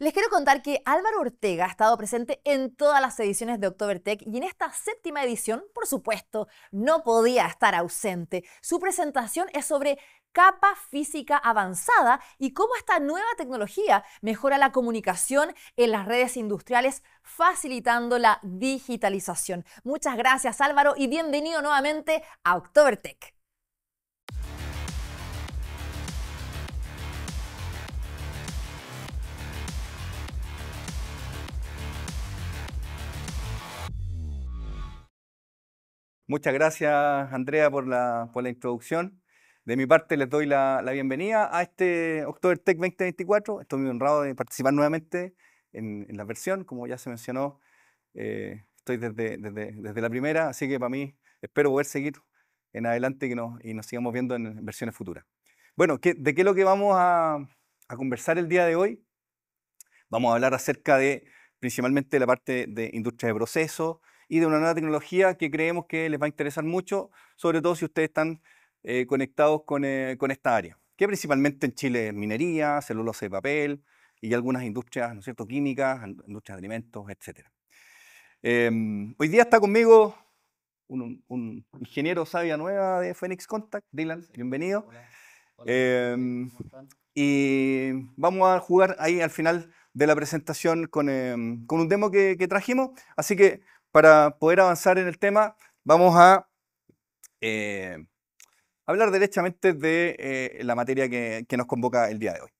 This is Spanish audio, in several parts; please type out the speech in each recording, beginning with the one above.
Les quiero contar que Álvaro Ortega ha estado presente en todas las ediciones de Octobertech y en esta séptima edición, por supuesto, no podía estar ausente. Su presentación es sobre capa física avanzada y cómo esta nueva tecnología mejora la comunicación en las redes industriales facilitando la digitalización. Muchas gracias Álvaro y bienvenido nuevamente a Octobertech. Muchas gracias, Andrea, por la, introducción. De mi parte, les doy la, bienvenida a este October Tech 2024. Estoy muy honrado de participar nuevamente en, la versión, como ya se mencionó. Eh, estoy desde, la primera, así que para mí espero poder seguir en adelante y, nos, sigamos viendo en versiones futuras. Bueno, ¿de qué es lo que vamos a, a conversar el día de hoy? Vamos a hablar acerca de principalmente la parte de industria de procesos, y de una nueva tecnología que creemos que les va a interesar mucho, sobre todo si ustedes están eh, conectados eh, con, esta área, que principalmente en Chile es minería, celulosa de papel y algunas industrias ¿no es cierto? químicas, industrias de alimentos, etc. Em, hoy día está conmigo un, ingeniero sabia nueva de Phoenix Contact, Dylan, bienvenido. Em, y vamos a jugar ahí al final de la presentación con, em, un demo que, que, trajimos. Así que para poder avanzar en el tema, vamos a eh, hablar derechamente de eh, la materia que, nos convoca el día de hoy.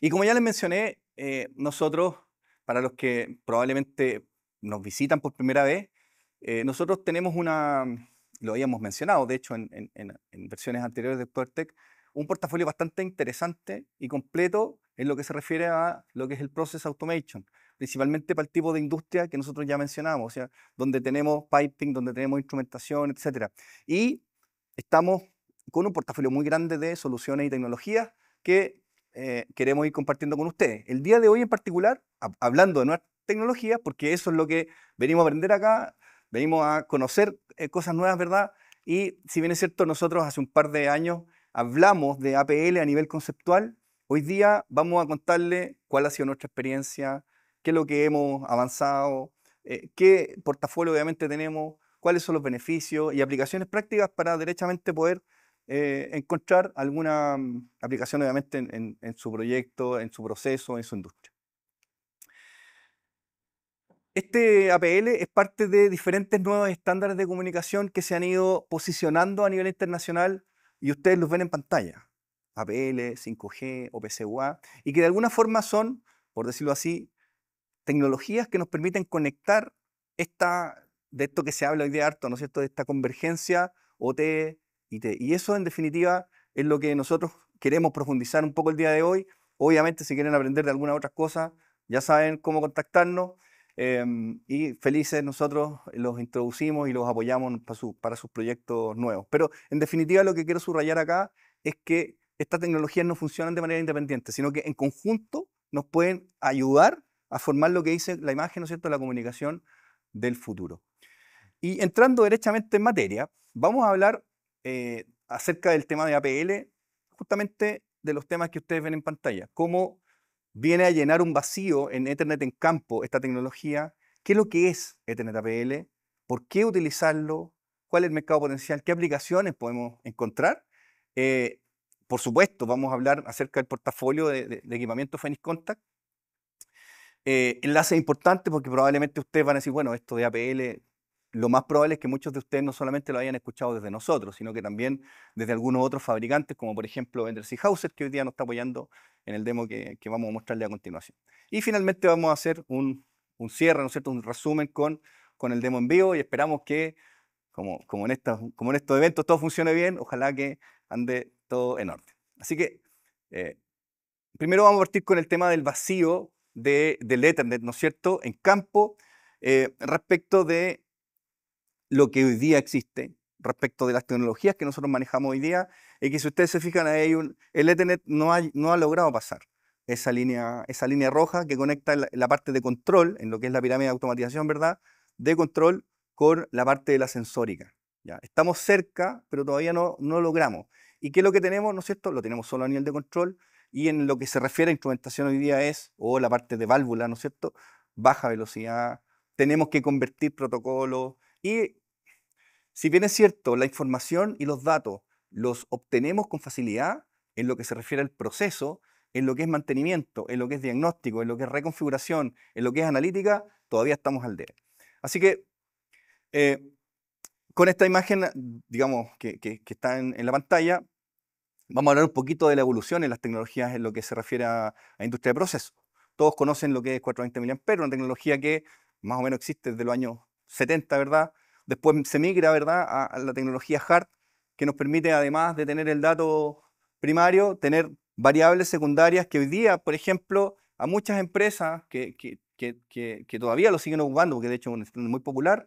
Y como ya les mencioné, eh, nosotros, para los que probablemente nos visitan por primera vez, nosotros tenemos una, lo habíamos mencionado, de hecho, en, versiones anteriores de PowerTech, un portafolio bastante interesante y completo en lo que se refiere a lo que es el Process Automation, principalmente para el tipo de industria que nosotros ya mencionamos, o sea, donde tenemos piping, donde tenemos instrumentación, etc. Y estamos con un portafolio muy grande de soluciones y tecnologías que eh, queremos ir compartiendo con ustedes. El día de hoy en particular, hablando de nuevas tecnologías, porque eso es lo que venimos a aprender acá, venimos a conocer eh, cosas nuevas, ¿verdad? Y si bien es cierto, nosotros hace un par de años hablamos de APL a nivel conceptual, hoy día vamos a contarle cuál ha sido nuestra experiencia, qué es lo que hemos avanzado, eh, qué portafolio obviamente tenemos, cuáles son los beneficios y aplicaciones prácticas para derechamente poder eh, encontrar alguna mm, aplicación obviamente en, su proyecto, en su proceso, en su industria. Este APL es parte de diferentes nuevos estándares de comunicación que se han ido posicionando a nivel internacional y ustedes los ven en pantalla. APL, 5G, OPC-UA, y que de alguna forma son, por decirlo así, tecnologías que nos permiten conectar esta, de esto que se habla hoy de harto, ¿no es cierto?, de esta convergencia OT, e y T. E. Y eso, en definitiva, es lo que nosotros queremos profundizar un poco el día de hoy. Obviamente, si quieren aprender de alguna otra cosa, ya saben cómo contactarnos. Em, y felices nosotros los introducimos y los apoyamos para, para sus proyectos nuevos. Pero en definitiva lo que quiero subrayar acá es que estas tecnologías no funcionan de manera independiente, sino que en conjunto nos pueden ayudar a formar lo que dice la imagen, ¿no es cierto?, la comunicación del futuro. Y entrando derechamente en materia, vamos a hablar eh, acerca del tema de APL, justamente de los temas que ustedes ven en pantalla. Cómo viene a llenar un vacío en Ethernet en campo esta tecnología, qué es lo que es Ethernet APL, por qué utilizarlo, cuál es el mercado potencial, qué aplicaciones podemos encontrar. Eh, por supuesto, vamos a hablar acerca del portafolio de, de equipamiento Fenix Contact, eh, enlace importante porque probablemente ustedes van a decir, bueno, esto de APL, lo más probable es que muchos de ustedes no solamente lo hayan escuchado desde nosotros, sino que también desde algunos otros fabricantes, como por ejemplo Enders y que hoy día nos está apoyando en el demo que, vamos a mostrarle a continuación. Y finalmente vamos a hacer un, cierre, ¿no es cierto? Un resumen con, con el demo en vivo y esperamos que, como, como, en como en estos eventos todo funcione bien, ojalá que ande todo en orden. Así que, eh, primero vamos a partir con el tema del vacío del Ethernet, ¿no es cierto?, en campo eh, respecto de lo que hoy día existe, respecto de las tecnologías que nosotros manejamos hoy día, y que si ustedes se fijan ahí, el Ethernet no ha, logrado pasar esa línea, esa línea roja que conecta la, parte de control, en lo que es la pirámide de automatización, ¿verdad?, de control con la parte de la sensórica. ¿ya? Estamos cerca, pero todavía no, no logramos. ¿Y qué es lo que tenemos, no es cierto? Lo tenemos solo a nivel de control, y en lo que se refiere a instrumentación hoy día es, o la parte de válvula, ¿no es cierto? Baja velocidad, tenemos que convertir protocolos. Y si bien es cierto, la información y los datos los obtenemos con facilidad en lo que se refiere al proceso, en lo que es mantenimiento, en lo que es diagnóstico, en lo que es reconfiguración, en lo que es analítica, todavía estamos al DE. Así que eh, con esta imagen, digamos, que, está en, la pantalla, Vamos a hablar un poquito de la evolución en las tecnologías en lo que se refiere a, industria de proceso. Todos conocen lo que es 420 mA, una tecnología que más o menos existe desde los años 70, ¿verdad? Después se migra, ¿verdad?, a, la tecnología HART, que nos permite, además de tener el dato primario, tener variables secundarias que hoy día, por ejemplo, a muchas empresas que, que, que, que todavía lo siguen ocupando, porque de hecho es muy popular,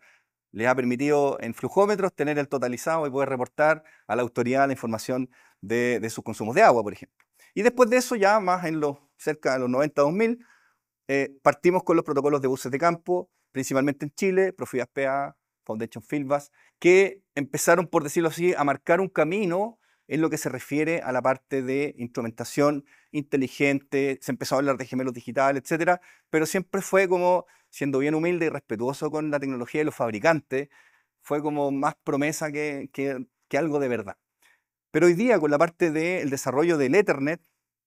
les ha permitido en flujómetros tener el totalizado y poder reportar a la autoridad la información de, sus consumos de agua, por ejemplo. Y después de eso, ya más en los cerca de los 90 2000, eh, partimos con los protocolos de buses de campo, principalmente en Chile, Profidas PA, Foundation Filbas, que empezaron, por decirlo así, a marcar un camino en lo que se refiere a la parte de instrumentación inteligente, se empezó a hablar de gemelos digitales, etcétera, pero siempre fue como siendo bien humilde y respetuoso con la tecnología de los fabricantes, fue como más promesa que, algo de verdad. Pero hoy día, con la parte del desarrollo del Ethernet,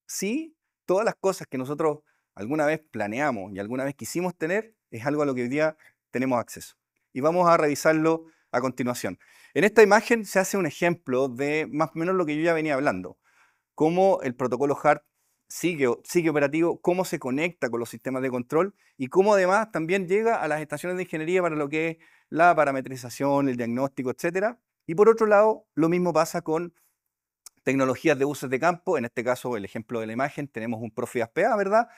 sí, todas las cosas que nosotros alguna vez planeamos y alguna vez quisimos tener, es algo a lo que hoy día tenemos acceso. Y vamos a revisarlo a continuación. En esta imagen se hace un ejemplo de más o menos lo que yo ya venía hablando, cómo el protocolo HART sigue, operativo, cómo se conecta con los sistemas de control y cómo además también llega a las estaciones de ingeniería para lo que es la parametrización, el diagnóstico, etcétera. Y por otro lado, lo mismo pasa con tecnologías de buses de campo. En este caso, el ejemplo de la imagen, tenemos un Profi PA, ¿verdad?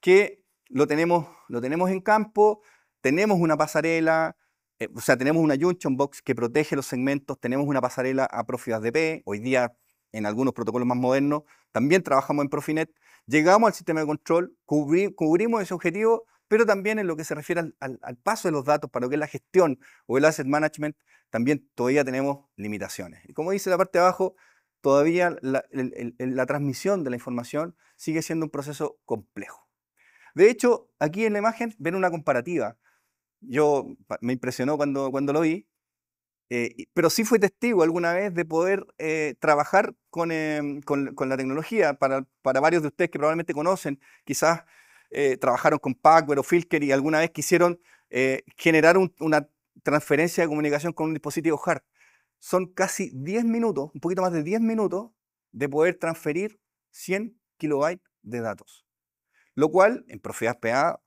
Que lo tenemos, lo tenemos en campo, tenemos una pasarela, eh, o sea, tenemos una junction box que protege los segmentos, tenemos una pasarela a Profi DP. Hoy día en algunos protocolos más modernos, también trabajamos en Profinet, llegamos al sistema de control, cubrimos ese objetivo, pero también en lo que se refiere al, paso de los datos para lo que es la gestión o el asset management, también todavía tenemos limitaciones. Y como dice la parte de abajo, todavía la, la transmisión de la información sigue siendo un proceso complejo. De hecho, aquí en la imagen ven una comparativa. Yo me impresionó cuando, cuando lo vi, eh, pero sí fui testigo alguna vez de poder eh, trabajar em, con, la tecnología. Para, varios de ustedes que probablemente conocen, quizás eh, trabajaron con Packware o Filker y alguna vez quisieron generar una transferencia de comunicación con un dispositivo hard. Son casi 10 minutos, un poquito más de 10 minutos, de poder transferir 100 kilobytes de datos. Lo cual en profundidad PA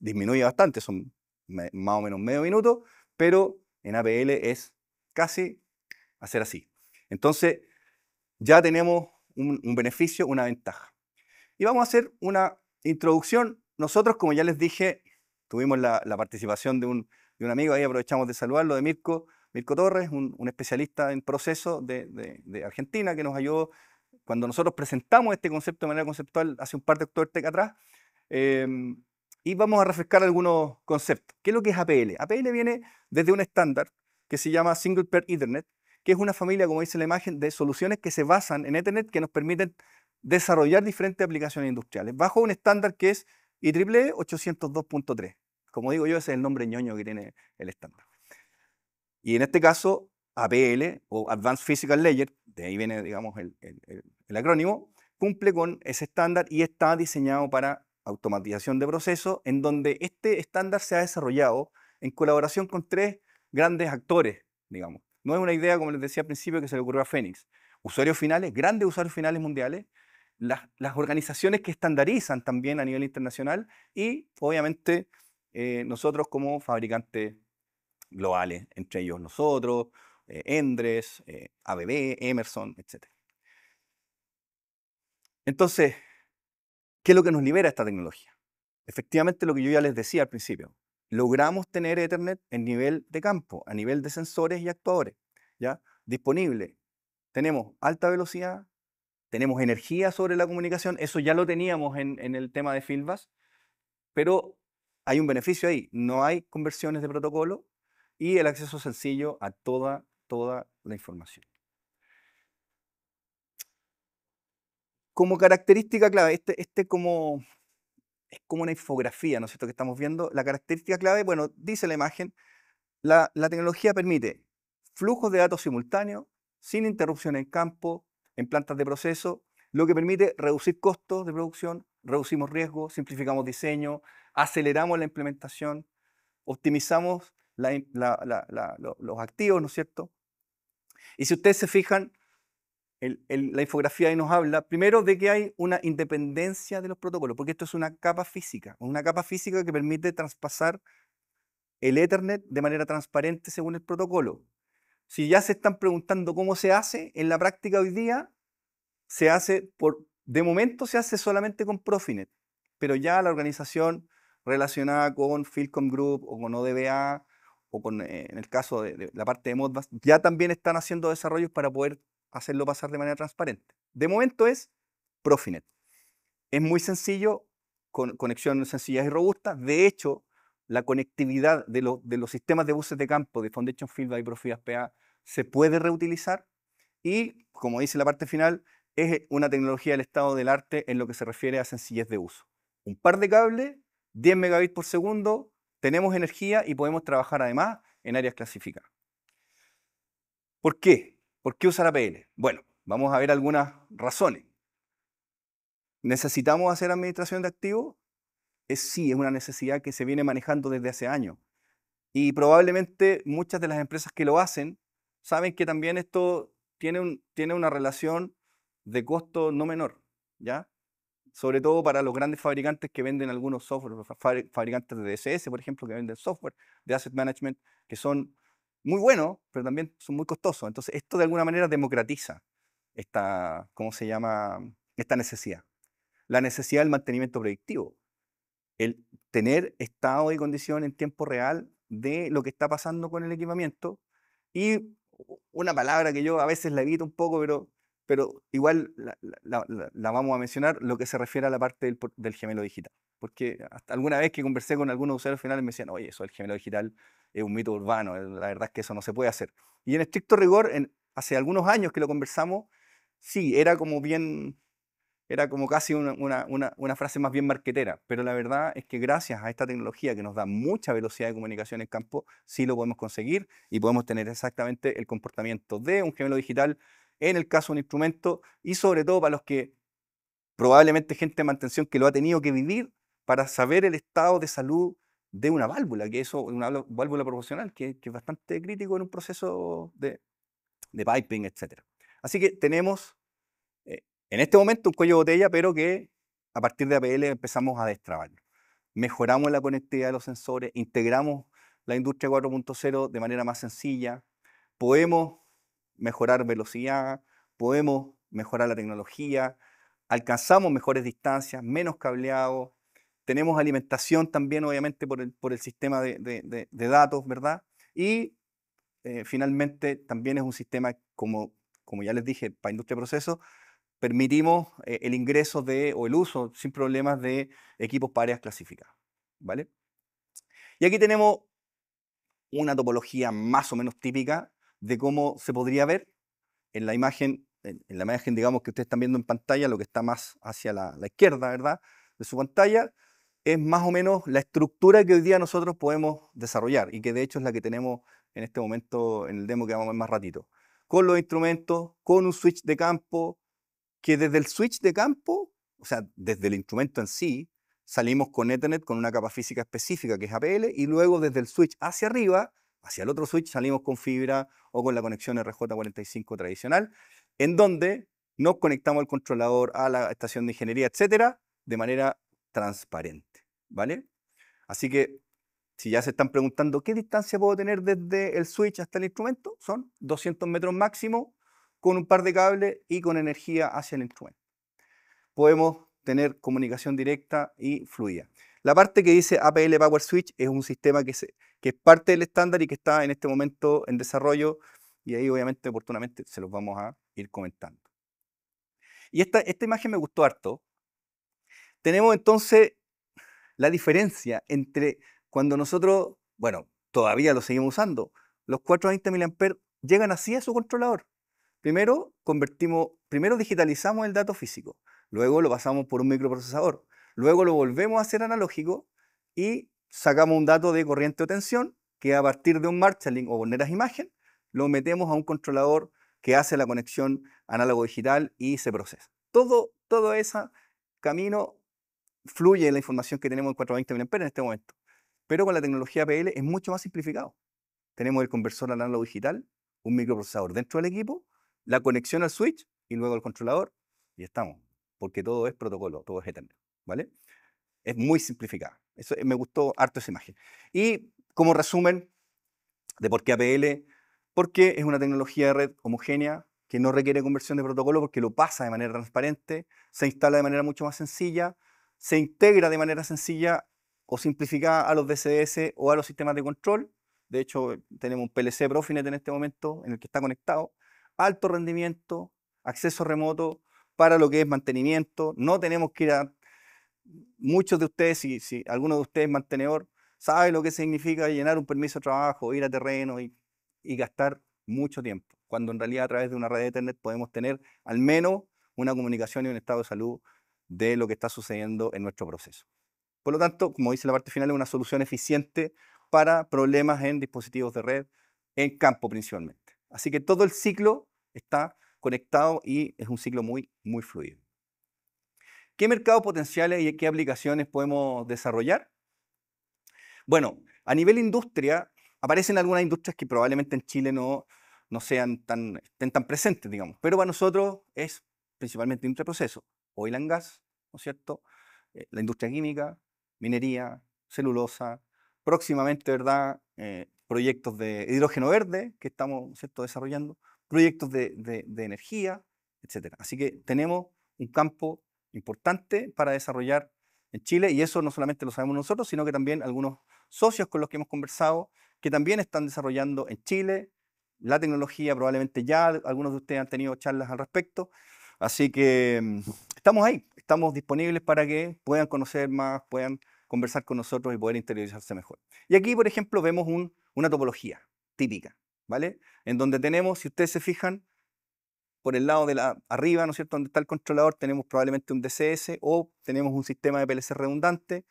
disminuye bastante, son más o menos medio minuto, pero en APL es casi hacer así. Entonces, ya tenemos un, beneficio, una ventaja. Y vamos a hacer una introducción. Nosotros, como ya les dije, tuvimos la, participación de un, amigo, ahí aprovechamos de saludarlo, de Mirko, Mirko Torres, un, especialista en procesos de, Argentina, que nos ayudó cuando nosotros presentamos este concepto de manera conceptual hace un par de octubre atrás. Em, y vamos a refrescar algunos conceptos. ¿Qué es lo que es APL? APL viene desde un estándar que se llama Single Pair Ethernet, que es una familia, como dice la imagen, de soluciones que se basan en Ethernet que nos permiten desarrollar diferentes aplicaciones industriales bajo un estándar que es e IEEE 802.3. Como digo yo, ese es el nombre ñoño que tiene el estándar. Y en este caso, APL o Advanced Physical Layer, de ahí viene, digamos, el, el acrónimo, cumple con ese estándar y está diseñado para automatización de procesos, en donde este estándar se ha desarrollado en colaboración con tres grandes actores, digamos. No es una idea, como les decía al principio, que se le ocurrió a Phoenix. Usuarios finales, grandes usuarios finales mundiales, las, organizaciones que estandarizan también a nivel internacional y, obviamente, eh, nosotros como fabricantes globales, entre ellos nosotros, eh, Endres, eh, ABB, Emerson, etc. Entonces, ¿Qué es lo que nos libera esta tecnología? Efectivamente, lo que yo ya les decía al principio, logramos tener Ethernet en nivel de campo, a nivel de sensores y actuadores, ¿ya? Disponible. Tenemos alta velocidad, tenemos energía sobre la comunicación, eso ya lo teníamos en, el tema de Filbas, pero hay un beneficio ahí, no hay conversiones de protocolo y el acceso sencillo a toda, toda la información. como característica clave, este, este como, es como una infografía, ¿no es cierto?, que estamos viendo. La característica clave, bueno, dice la imagen, la, la tecnología permite flujos de datos simultáneos, sin interrupción en campo, en plantas de proceso, lo que permite reducir costos de producción, reducimos riesgos, simplificamos diseño, aceleramos la implementación, optimizamos los activos, ¿no es cierto? Y si ustedes se fijan, la infografía ahí nos habla, primero, de que hay una independencia de los protocolos, porque esto es una capa física, una capa física que permite traspasar el Ethernet de manera transparente según el protocolo. Si ya se están preguntando cómo se hace, en la práctica hoy día se hace, por, de momento se hace solamente con Profinet, pero ya la organización relacionada con Philcom Group o con ODBA o con, eh, en el caso de, de la parte de Modbus, ya también están haciendo desarrollos para poder hacerlo pasar de manera transparente. De momento es Profinet. Es muy sencillo, con conexión sencillas y robustas. De hecho, la conectividad de, de, los sistemas de buses de campo de Foundation Field y Profidas PA se puede reutilizar y, como dice la parte final, es una tecnología del estado del arte en lo que se refiere a sencillez de uso. Un par de cables, 10 megabits por segundo, tenemos energía y podemos trabajar además en áreas clasificadas. ¿Por qué? ¿Por qué usar APL? Bueno, vamos a ver algunas razones. ¿Necesitamos hacer administración de activos? Es, sí, es una necesidad que se viene manejando desde hace años. Y probablemente muchas de las empresas que lo hacen saben que también esto tiene, un, tiene una relación de costo no menor, ¿ya? Sobre todo para los grandes fabricantes que venden algunos software, fabricantes de DSS, por ejemplo, que venden software de asset management, que son muy buenos, pero también son muy costosos. Entonces, esto de alguna manera democratiza esta, ¿cómo se llama? Esta necesidad. La necesidad del mantenimiento predictivo. El tener estado y condición en tiempo real de lo que está pasando con el equipamiento. Y una palabra que yo a veces la evito un poco, pero, pero igual la, la, vamos a mencionar, lo que se refiere a la parte del, del gemelo digital. Porque hasta alguna vez que conversé con algunos usuarios finales me decían, oye, eso del gemelo digital es un mito urbano, eh, la verdad es que eso no se puede hacer. Y en estricto rigor, en, hace algunos años que lo conversamos, sí, era como bien, era como casi una, una, una, una, frase más bien marquetera, pero la verdad es que gracias a esta tecnología que nos da mucha velocidad de comunicación en campo, sí lo podemos conseguir y podemos tener exactamente el comportamiento de un gemelo digital en el caso de un instrumento y sobre todo para los que probablemente gente de mantención que lo ha tenido que vivir para saber el estado de salud de una válvula, que es una válvula proporcional, que, es bastante crítico en un proceso de, piping, etc. Así que tenemos eh, en este momento un cuello de botella, pero que a partir de APL empezamos a destrabarlo. Mejoramos la conectividad de los sensores, integramos la industria 4.0 de manera más sencilla, podemos mejorar velocidad, podemos mejorar la tecnología, alcanzamos mejores distancias, menos cableado, tenemos alimentación también, obviamente, por el, sistema de, datos, ¿verdad? Y eh, finalmente también es un sistema, como, como ya les dije, para industria proceso, procesos, permitimos eh, el ingreso de, o el uso sin problemas de equipos para áreas clasificadas, ¿vale? Y aquí tenemos una topología más o menos típica de cómo se podría ver en la imagen en, la imagen, digamos, que ustedes están viendo en pantalla, lo que está más hacia la, la, izquierda, ¿verdad? De su pantalla, es más o menos la estructura que hoy día nosotros podemos desarrollar y que de hecho es la que tenemos en este momento en el demo que vamos a ver más ratito. Con los instrumentos, con un switch de campo, que desde el switch de campo, o sea, desde el instrumento en sí, salimos con Ethernet con una capa física específica que es APL y luego desde el switch hacia arriba, hacia el otro switch, salimos con fibra o con la conexión RJ45 tradicional, en donde nos conectamos al controlador, a la estación de ingeniería, etcétera, de manera transparente. ¿vale? Así que si ya se están preguntando qué distancia puedo tener desde el switch hasta el instrumento, son 200 metros máximo con un par de cables y con energía hacia el instrumento. Podemos tener comunicación directa y fluida. La parte que dice APL Power Switch es un sistema que, es parte del estándar y que está en este momento en desarrollo y ahí obviamente oportunamente se los vamos a ir comentando. Y esta, esta imagen me gustó harto. Tenemos entonces la diferencia entre cuando nosotros, bueno, todavía lo seguimos usando, los 420 mA llegan así a su controlador. Primero convertimos, primero digitalizamos el dato físico, luego lo pasamos por un microprocesador, luego lo volvemos a hacer analógico y sacamos un dato de corriente o tensión que a partir de un marchaling o borneras imagen lo metemos a un controlador que hace la conexión análogo digital y se procesa. Todo todo ese camino fluye la información que tenemos en 420 mA en este momento. Pero con la tecnología PL es mucho más simplificado. Tenemos el conversor análogo digital, un microprocesador dentro del equipo, la conexión al switch y luego al controlador y estamos, porque todo es protocolo, todo es Ethernet, ¿vale? Es muy simplificado, me gustó harto esa imagen. Y como resumen de por qué APL, porque es una tecnología de red homogénea que no requiere conversión de protocolo porque lo pasa de manera transparente, se instala de manera mucho más sencilla, se integra de manera sencilla o simplificada a los DCS o a los sistemas de control. De hecho, tenemos un PLC Profinet en este momento en el que está conectado. Alto rendimiento, acceso remoto para lo que es mantenimiento. No tenemos que ir a... Muchos de ustedes, si, si alguno de ustedes es mantenedor, sabe lo que significa llenar un permiso de trabajo, ir a terreno y, gastar mucho tiempo, cuando en realidad a través de una red de internet podemos tener al menos una comunicación y un estado de salud de lo que está sucediendo en nuestro proceso. Por lo tanto, como dice la parte final, es una solución eficiente para problemas en dispositivos de red, en campo principalmente. Así que todo el ciclo está conectado y es un ciclo muy, muy fluido. ¿Qué mercados potenciales y qué aplicaciones podemos desarrollar? Bueno, a nivel industria, aparecen algunas industrias que probablemente en Chile no, no sean tan, estén tan presentes, digamos, pero para nosotros es principalmente un proceso oil and gas, ¿no es cierto? Eh, la industria química, minería, celulosa, próximamente, ¿verdad? Eh, proyectos de hidrógeno verde que estamos ¿no es cierto? desarrollando, proyectos de, de energía, etc. Así que tenemos un campo importante para desarrollar en Chile y eso no solamente lo sabemos nosotros, sino que también algunos socios con los que hemos conversado que también están desarrollando en Chile la tecnología, probablemente ya algunos de ustedes han tenido charlas al respecto Así que mm, estamos ahí, estamos disponibles para que puedan conocer más, puedan conversar con nosotros y poder interiorizarse mejor. Y aquí, por ejemplo, vemos una topología típica, ¿vale? En donde tenemos, si ustedes se fijan, por el lado de la arriba, ¿no es cierto?, donde está el controlador, tenemos probablemente un DCS o tenemos un sistema de PLC redundante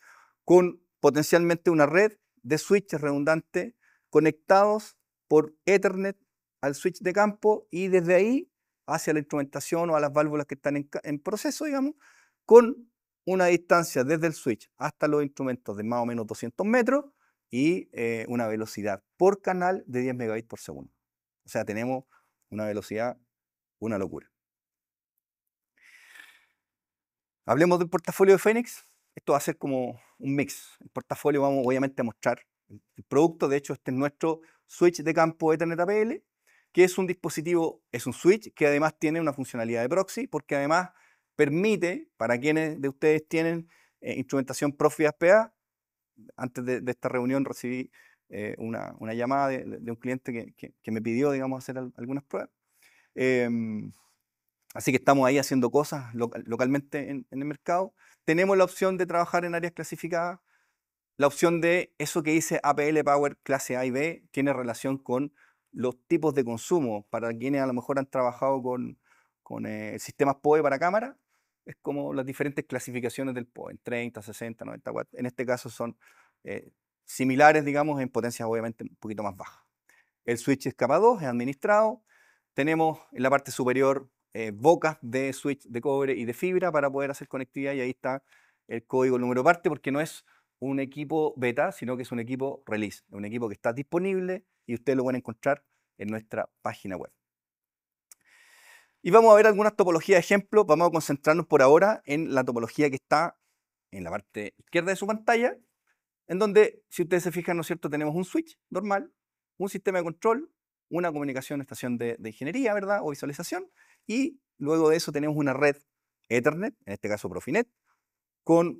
con potencialmente una red de switches redundantes conectados por Ethernet al switch de campo y desde ahí hacia la instrumentación o a las válvulas que están en, proceso, digamos, con una distancia desde el switch hasta los instrumentos de más o menos 200 metros y eh, una velocidad por canal de 10 megabits por segundo. O sea, tenemos una velocidad, una locura. Hablemos del portafolio de Phoenix. Esto va a ser como un mix. El portafolio vamos obviamente a mostrar el producto. De hecho, este es nuestro switch de campo Ethernet APL que es un dispositivo, es un switch que además tiene una funcionalidad de proxy, porque además permite, para quienes de ustedes tienen eh, instrumentación Profi PA, antes de, esta reunión recibí eh, una, llamada de, un cliente que, me pidió, digamos, hacer algunas pruebas. Em, así que estamos ahí haciendo cosas localmente en, en el mercado. Tenemos la opción de trabajar en áreas clasificadas. La opción de eso que dice APL Power clase A y B tiene relación con los tipos de consumo. Para quienes a lo mejor han trabajado con, con eh, sistemas POE para cámara, es como las diferentes clasificaciones del POE, en 30, 60, 90 watts. En este caso son eh, similares, digamos, en potencias obviamente un poquito más bajas. El switch es 2, es administrado. Tenemos en la parte superior eh, bocas de switch de cobre y de fibra para poder hacer conectividad y ahí está el código, el número parte, porque no es un equipo beta, sino que es un equipo release, un equipo que está disponible y ustedes lo a encontrar en nuestra página web. Y vamos a ver algunas topologías de ejemplo. Vamos a concentrarnos por ahora en la topología que está en la parte izquierda de su pantalla, en donde, si ustedes se fijan, ¿no es cierto?, tenemos un switch normal, un sistema de control, una comunicación, estación de, de ingeniería, ¿verdad?, o visualización, y luego de eso tenemos una red Ethernet, en este caso Profinet, con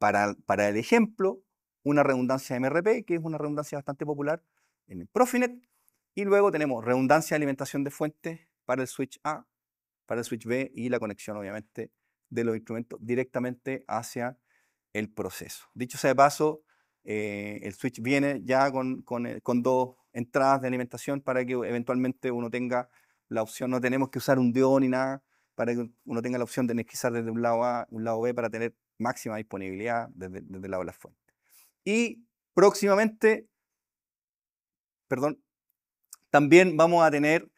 para, el ejemplo, una redundancia MRP, que es una redundancia bastante popular en el Profinet, y luego tenemos redundancia de alimentación de fuente para el switch A, para el switch B y la conexión, obviamente, de los instrumentos directamente hacia el proceso. Dicho sea de paso, eh, el switch viene ya eh, con, dos entradas de alimentación para que eventualmente uno tenga la opción, no tenemos que usar un diodo ni nada, para que uno tenga la opción de energizar desde un lado A, un lado B para tener máxima disponibilidad desde, el lado de las fuentes. Y próximamente, perdón, también vamos a tener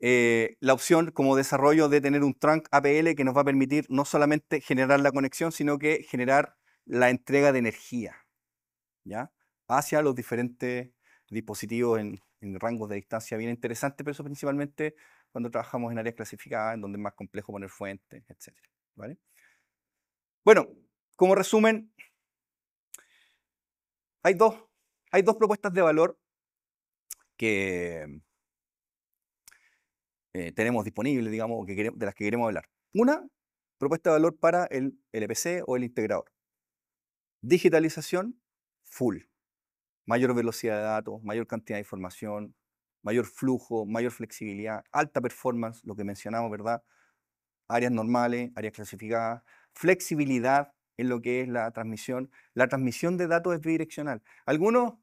eh, la opción como desarrollo de tener un trunk APL que nos va a permitir no solamente generar la conexión, sino que generar la entrega de energía ¿ya? hacia los diferentes dispositivos en, rangos de distancia bien interesante pero eso principalmente cuando trabajamos en áreas clasificadas, en donde es más complejo poner fuentes, etc. ¿vale? Bueno, como resumen, hay dos, hay dos propuestas de valor que eh, tenemos disponibles, digamos, de las que queremos hablar. Una, propuesta de valor para el EPC o el integrador. Digitalización full. Mayor velocidad de datos, mayor cantidad de información, mayor flujo, mayor flexibilidad, alta performance, lo que mencionamos, ¿verdad? Áreas normales, áreas clasificadas, flexibilidad en lo que es la transmisión. La transmisión de datos es bidireccional. Algunos,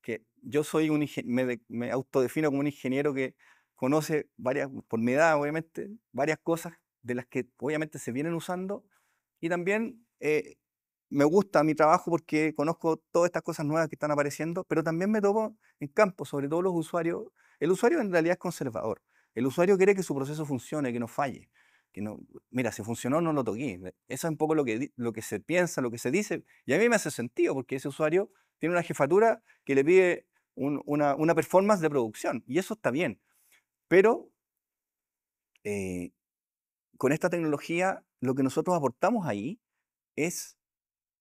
que yo soy un me, me autodefino como un ingeniero que conoce varias, por mi edad obviamente, varias cosas de las que obviamente se vienen usando y también eh, me gusta mi trabajo porque conozco todas estas cosas nuevas que están apareciendo, pero también me topo en campo, sobre todo los usuarios. El usuario en realidad es conservador. El usuario quiere que su proceso funcione, que no falle mira, si funcionó, no lo toqué. E, eso es un poco lo que, se piensa, lo que se dice, y a mí me hace sentido, porque ese usuario tiene una jefatura que le pide una, performance de producción, y eso está bien. Pero eh, con esta tecnología, lo que nosotros aportamos ahí es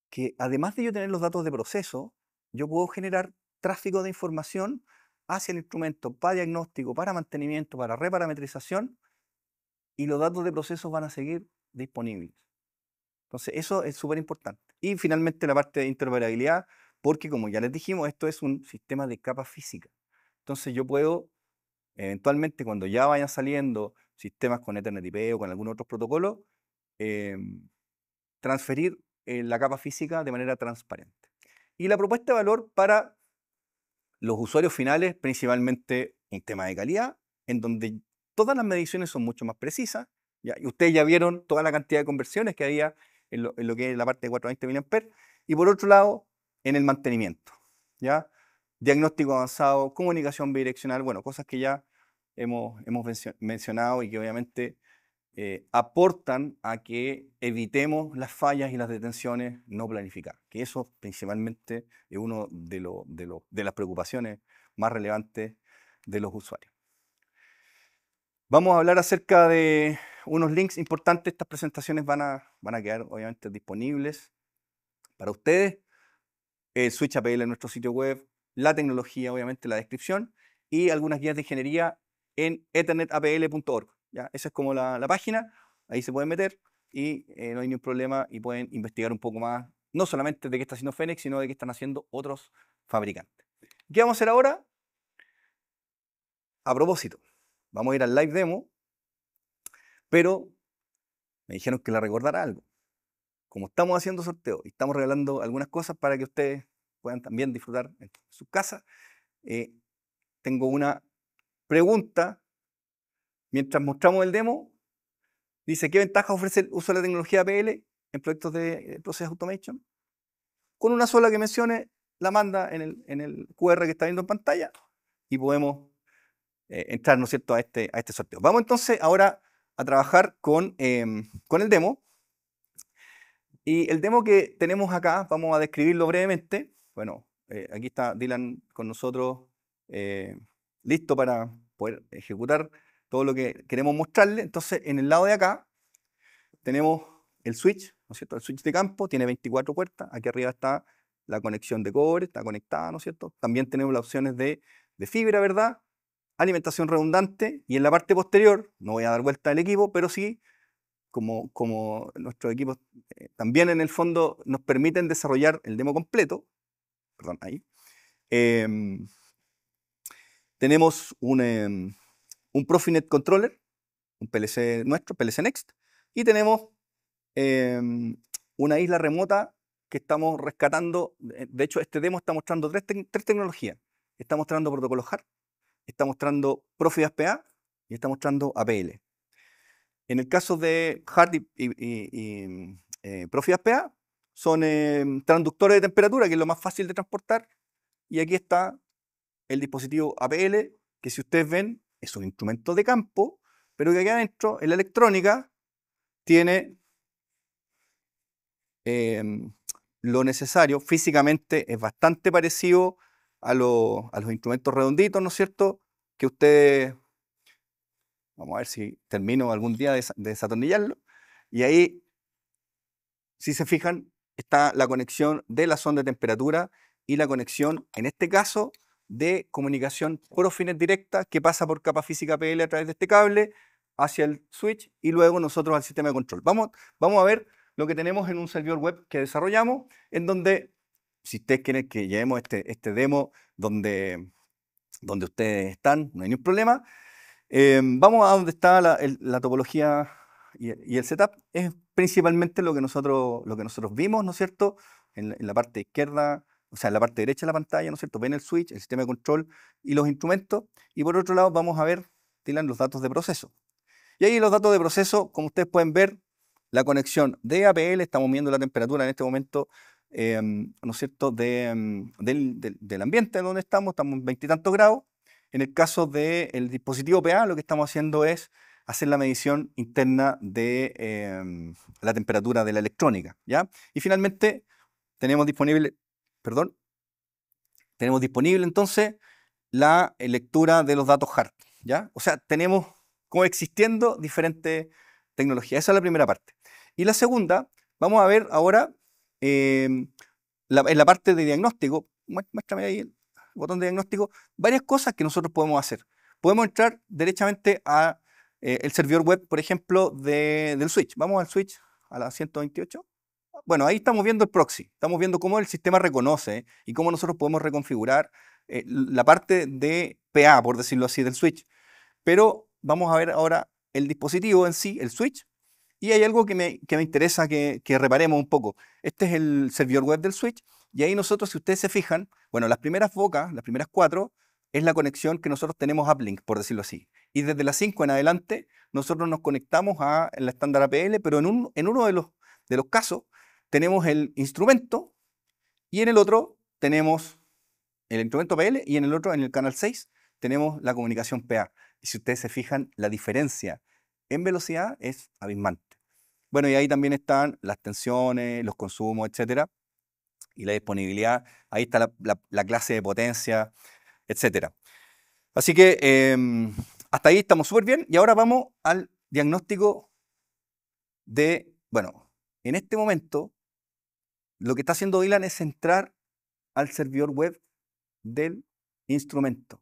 que además de yo tener los datos de proceso, yo puedo generar tráfico de información hacia el instrumento para diagnóstico, para mantenimiento, para reparametrización, y los datos de procesos van a seguir disponibles. Entonces, eso es súper importante. Y finalmente la parte de interoperabilidad, porque como ya les dijimos, esto es un sistema de capa física. Entonces, yo puedo, eventualmente, cuando ya vayan saliendo sistemas con Ethernet IP o con algún otro protocolo, em, transferir eh, la capa física de manera transparente. Y la propuesta de valor para los usuarios finales, principalmente en tema de calidad, en donde todas las mediciones son mucho más precisas. Y ustedes ya vieron toda la cantidad de conversiones que había en lo, que es la parte de 420 mA. Y por otro lado, en el mantenimiento. ¿ya? Diagnóstico avanzado, comunicación bidireccional, bueno, cosas que ya hemos, hemos mencionado y que obviamente eh, aportan a que evitemos las fallas y las detenciones no planificadas, que eso principalmente es una de, de las preocupaciones más relevantes de los usuarios. Vamos a hablar acerca de unos links importantes. Estas presentaciones van a, van a quedar obviamente disponibles para ustedes. El eh, switch APL en nuestro sitio web, la tecnología, obviamente, la descripción y algunas guías de ingeniería en ethernetapl.org. Esa es como la, página, ahí se pueden meter y eh, no hay ningún problema y pueden investigar un poco más, no solamente de qué está haciendo Fenix, sino de qué están haciendo otros fabricantes. ¿Qué vamos a hacer ahora? A propósito, vamos a ir al live demo, pero me dijeron que la recordara algo. Como estamos haciendo sorteo y estamos regalando algunas cosas para que ustedes puedan también disfrutar en su casa, eh, tengo una pregunta. Mientras mostramos el demo, dice, ¿qué ventaja ofrece el uso de la tecnología PL en proyectos de eh, Process Automation? Con una sola que mencione, la manda en el QR que está viendo en pantalla y podemos eh, entrar, ¿no es cierto?, a este, a este sorteo. Vamos entonces ahora a trabajar con, em, el demo. Y el demo que tenemos acá, vamos a describirlo brevemente. Bueno, eh, aquí está Dylan con nosotros, eh, listo para poder ejecutar todo lo que queremos mostrarle. Entonces, en el lado de acá tenemos el switch, ¿no es cierto? El switch de campo tiene 24 puertas. Aquí arriba está la conexión de cobre, está conectada, ¿no es cierto? También tenemos las opciones de, de fibra, ¿verdad? alimentación redundante y en la parte posterior, no voy a dar vuelta al equipo, pero sí, como, como nuestros equipos eh, también en el fondo nos permiten desarrollar el demo completo, perdón, ahí, em, tenemos em, un, Profinet Controller, un PLC nuestro, PLC Next, y tenemos em, una isla remota que estamos rescatando, de hecho este demo está mostrando tres, tecnologías, está mostrando protocolo HART, está mostrando Profi PA y está mostrando APL. En el caso de Hardy y, y, eh, PA, son eh, transductores de temperatura, que es lo más fácil de transportar. Y aquí está el dispositivo APL, que si ustedes ven, es un instrumento de campo, pero que aquí adentro, en la electrónica, tiene em, lo necesario. Físicamente es bastante parecido a, los instrumentos redonditos, ¿no es cierto? Que ustedes, vamos a ver si termino algún día de, desatornillarlo. Y ahí, si se fijan, está la conexión de la sonda de temperatura y la conexión, en este caso, de comunicación Profinet directa que pasa por capa física PL a través de este cable hacia el switch y luego nosotros al sistema de control. Vamos, vamos a ver lo que tenemos en un servidor web que desarrollamos, en donde si ustedes quieren que llevemos este, este demo donde, donde ustedes están, no hay ningún problema. Eh, vamos a donde está la, topología y el, setup. Es principalmente lo que nosotros, lo que nosotros vimos, ¿no es cierto? En la, parte izquierda, o sea, en la parte derecha de la pantalla, ¿no es cierto? Ven el switch, el sistema de control y los instrumentos. Y por otro lado vamos a ver, tiran los datos de proceso. Y ahí los datos de proceso, como ustedes pueden ver, la conexión de APL, estamos viendo la temperatura en este momento Em, ¿no es cierto?, em, del, ambiente en donde estamos, estamos en veintitantos grados. En el caso del dispositivo PA, lo que estamos haciendo es hacer la medición interna de em, la temperatura de la electrónica, ¿ya? Y finalmente, tenemos disponible, perdón, tenemos disponible entonces la lectura de los datos HART. ¿ya? O sea, tenemos coexistiendo diferentes tecnologías. Esa es la primera parte. Y la segunda, vamos a ver ahora Em, en la parte de diagnóstico, muéstrame ahí el botón de diagnóstico, varias cosas que nosotros podemos hacer. Podemos entrar directamente a eh, el servidor web, por ejemplo, del switch. Vamos al switch a la 128. Bueno, ahí estamos viendo el proxy, estamos viendo cómo el sistema reconoce y cómo nosotros podemos reconfigurar eh, la parte de PA, por decirlo así, del switch. Pero vamos a ver ahora el dispositivo en sí, el switch, y hay algo que me, interesa que, reparemos un poco. Este es el servidor web del switch y ahí nosotros, si ustedes se fijan, bueno, las primeras bocas, las primeras cuatro, es la conexión que nosotros tenemos a Uplink, por decirlo así. Y desde las cinco en adelante, nosotros nos conectamos a la estándar APL, pero en, un, en uno de los, de los casos tenemos el instrumento y en el otro tenemos el instrumento APL y en el otro, en el canal 6, tenemos la comunicación PA. Y si ustedes se fijan, la diferencia en velocidad es abismante. Bueno, y ahí también están las tensiones, los consumos, etcétera, y la disponibilidad. Ahí está la, clase de potencia, etcétera. Así que em, hasta ahí estamos súper bien. Y ahora vamos al diagnóstico de, bueno, en este momento, lo que está haciendo Dylan es entrar al servidor web del instrumento.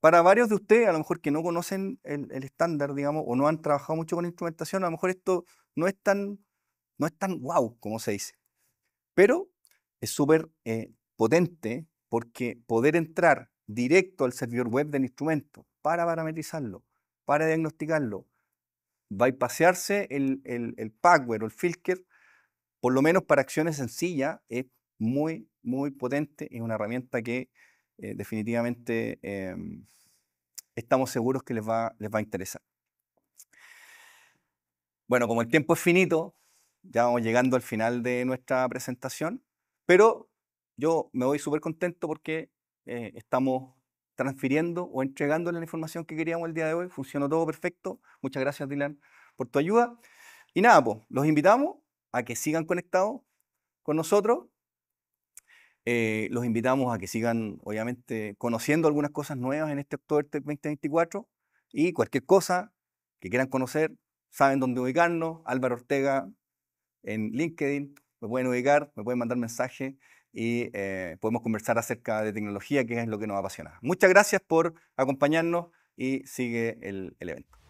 Para varios de ustedes, a lo mejor que no conocen el estándar, digamos, o no han trabajado mucho con instrumentación, a lo mejor esto no es tan, no es tan como se dice. Pero es súper eh, potente porque poder entrar directo al servidor web del instrumento para parametrizarlo, para diagnosticarlo, bypassarse el, el, el o el filter, por lo menos para acciones sencillas, es muy, muy potente. Es una herramienta que eh, definitivamente em, estamos seguros que les les va a interesar. Bueno, como el tiempo es finito, ya vamos llegando al final de nuestra presentación, pero yo me voy súper contento porque eh, estamos transfiriendo o entregando la información que queríamos el día de hoy. Funcionó todo perfecto. Muchas gracias, Dylan, por tu ayuda. Y nada, pues, los invitamos a que sigan conectados con nosotros. Eh, los invitamos a que sigan, obviamente, conociendo algunas cosas nuevas en este October 2024. Y cualquier cosa que quieran conocer, saben dónde ubicarnos, Álvaro Ortega en LinkedIn, me pueden ubicar, me pueden mandar mensaje y eh, podemos conversar acerca de tecnología, que es lo que nos apasiona. Muchas gracias por acompañarnos y sigue el evento.